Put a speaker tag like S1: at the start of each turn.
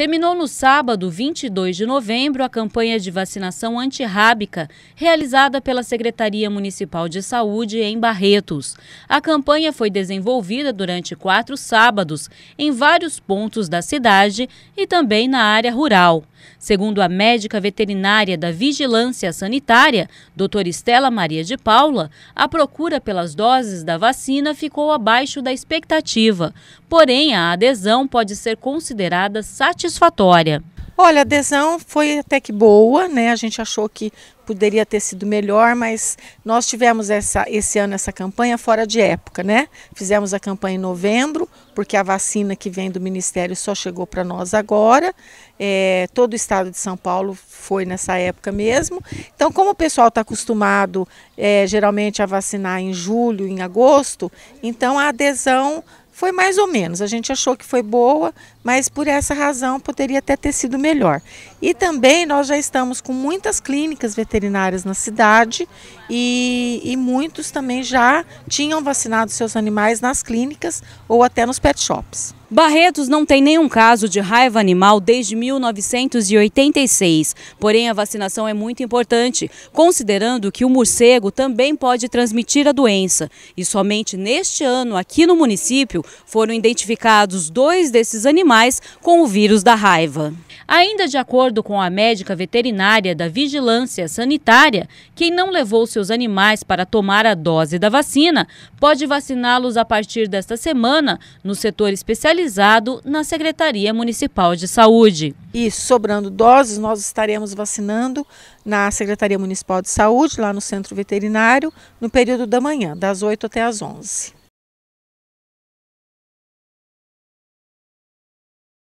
S1: Terminou no sábado, 22 de novembro, a campanha de vacinação antirrábica realizada pela Secretaria Municipal de Saúde em Barretos. A campanha foi desenvolvida durante quatro sábados em vários pontos da cidade e também na área rural. Segundo a médica veterinária da Vigilância Sanitária, doutora Estela Maria de Paula, a procura pelas doses da vacina ficou abaixo da expectativa, porém a adesão pode ser considerada satisfatória.
S2: Olha, a adesão foi até que boa, né? A gente achou que poderia ter sido melhor, mas nós tivemos essa, esse ano essa campanha fora de época, né? Fizemos a campanha em novembro, porque a vacina que vem do Ministério só chegou para nós agora. É, todo o estado de São Paulo foi nessa época mesmo. Então, como o pessoal está acostumado é, geralmente a vacinar em julho, em agosto, então a adesão foi mais ou menos, a gente achou que foi boa, mas por essa razão poderia até ter sido melhor. E também nós já estamos com muitas clínicas veterinárias na cidade e, e muitos também já tinham vacinado seus animais nas clínicas ou até nos pet shops. Barretos não tem nenhum caso de raiva
S1: animal desde 1986. Porém, a vacinação é muito importante, considerando que o morcego também pode transmitir a doença. E somente neste ano, aqui no município, foram identificados dois desses animais com o vírus da raiva. Ainda de acordo com a médica veterinária da Vigilância Sanitária, quem não levou seus animais para tomar a dose da vacina pode vaciná-los a partir desta semana no setor especializado centralizado na Secretaria Municipal de Saúde.
S2: E sobrando doses, nós estaremos vacinando na Secretaria Municipal de Saúde, lá no Centro Veterinário, no período da manhã, das 8 até as 11.